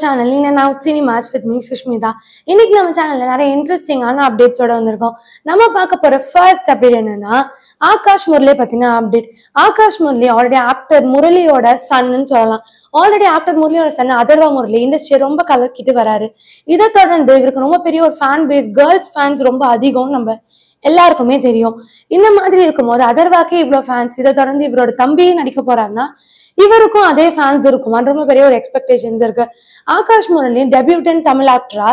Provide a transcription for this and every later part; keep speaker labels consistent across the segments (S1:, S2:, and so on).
S1: channel நான் cinemas with me Sushmita இன்னைக்கு நம்ம சேனல்ல நிறைய இன்ட்ரெஸ்டிங்கான அப்டேட்ஸோட வந்திருக்கோம் நம்ம பார்க்க போற ஃபர்ஸ்ட் அப்டேட் என்னன்னா ஆகாஷ் முரளியை பத்தின அப்டேட் ஆகாஷ் முரளி ஆல்ரெடி ஆப்டர் முரளியோட சன்னு சொல்லலாம் ஆல்ரெடி ஆப்டர் முரளியோட சன் அதர்வா முரளி இண்டஸ்ட்ரியை ரொம்ப கலக்கிட்டு வராரு இதை தொடர்ந்து இவருக்கு ரொம்ப பெரிய ஒரு ஃபேன் பேஸ் கேர்ள்ஸ் ஃபேன்ஸ் ரொம்ப அதிகம் நம்ம எல்லாருக்குமே தெரியும் இந்த மாதிரி இருக்கும்போது அதர்வாக்கே இவ்வளோ ஃபேன்ஸ் இதை தொடர்ந்து இவரோட தம்பியும் நடிக்க போறாருன்னா இவருக்கும் அதே ஃபேன்ஸ் இருக்குமா ரொம்ப பெரிய ஒரு எக்ஸ்பெக்டேஷன்ஸ் இருக்கு ஆகாஷ் முரளி டெபியூட்டன் தமிழ் ஆக்டரா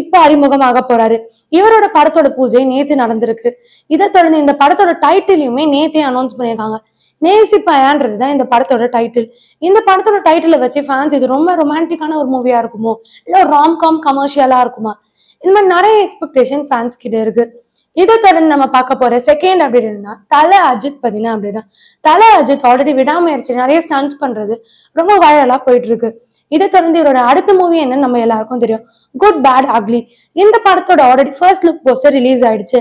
S1: இப்ப அறிமுகமாக போறாரு இவரோட படத்தோட பூஜை நேத்து நடந்திருக்கு இதை தொடர்ந்து இந்த படத்தோட டைட்டிலையுமே நேத்தே அனௌன்ஸ் பண்ணியிருக்காங்க நேசிப்பாயான்றது தான் இந்த படத்தோட டைட்டில் இந்த படத்தோட டைட்டில வச்சு ஃபேன்ஸ் இது ரொம்ப ரொமான்டிக்கான ஒரு மூவியா இருக்குமோ இல்லை ராம் காம் கமர்ஷியலா இருக்குமா இந்த மாதிரி நிறைய எக்ஸ்பெக்டேஷன் ஃபேன்ஸ் கிட்ட இருக்கு இதை தொடர்ந்து நம்ம பார்க்க போற செகண்ட் இருந்தா தலை அஜித் பதினா அப்படிதான் தலை அஜித் ஆல்ரெடி விடாமயற்சி நிறைய ஸ்டன்ஸ் பண்றது ரொம்ப வைரலா போயிட்டு இருக்கு இதை தொடர்ந்து இவரோட அடுத்த மூவி என்னன்னு நம்ம எல்லாருக்கும் தெரியும் குட் பேட் அக்லி இந்த படத்தோட already first look poster release ஆயிடுச்சு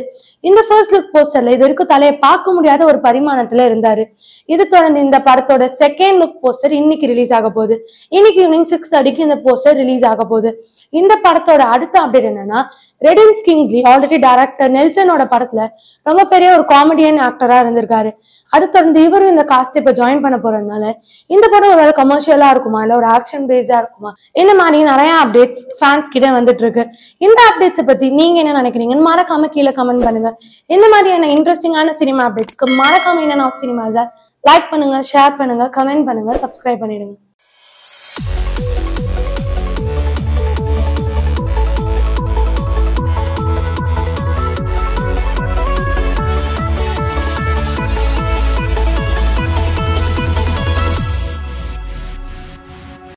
S1: இந்த ஃபர்ஸ்ட் லுக் போஸ்டர்ல இது வரைக்கும் தலையை பார்க்க முடியாத ஒரு பரிமாணத்துல இருந்தாரு இது தொடர்ந்து இந்த படத்தோட செகண்ட் லுக் போஸ்டர் இன்னைக்கு ரிலீஸ் ஆக போகுது இன்னைக்கு ஈவினிங் சிக்ஸ் தேர்ட்டிக்கு இந்த போஸ்டர் ரிலீஸ் ஆக போகுது இந்த படத்தோட அடுத்த அப்டேட் என்னன்னா ரெடின்ஸ் கிங்ஸ்லி ஆல்ரெடி டேரக்டர் நெல்சன் வில்லனோட படத்துல ரொம்ப பெரிய ஒரு காமெடியன் ஆக்டரா இருந்திருக்காரு அது தொடர்ந்து இவரும் இந்த காஸ்ட் இப்ப ஜாயின் பண்ண போறதுனால இந்த படம் ஒரு கமர்ஷியலா இருக்குமா இல்ல ஒரு ஆக்ஷன் பேஸா இருக்குமா இந்த மாதிரி நிறைய அப்டேட்ஸ் ஃபேன்ஸ் கிட்ட வந்துட்டு இருக்கு இந்த அப்டேட்ஸ் பத்தி நீங்க என்ன நினைக்கிறீங்கன்னு மறக்காம கீழே கமெண்ட் பண்ணுங்க இந்த மாதிரியான இன்ட்ரெஸ்டிங்கான சினிமா அப்டேட்ஸ்க்கு மறக்காம என்ன சினிமாஸ் லைக் பண்ணுங்க ஷேர் பண்ணுங்க கமெண்ட் பண்ணுங்க சப்ஸ்கிரைப் பண்ணிடுங்க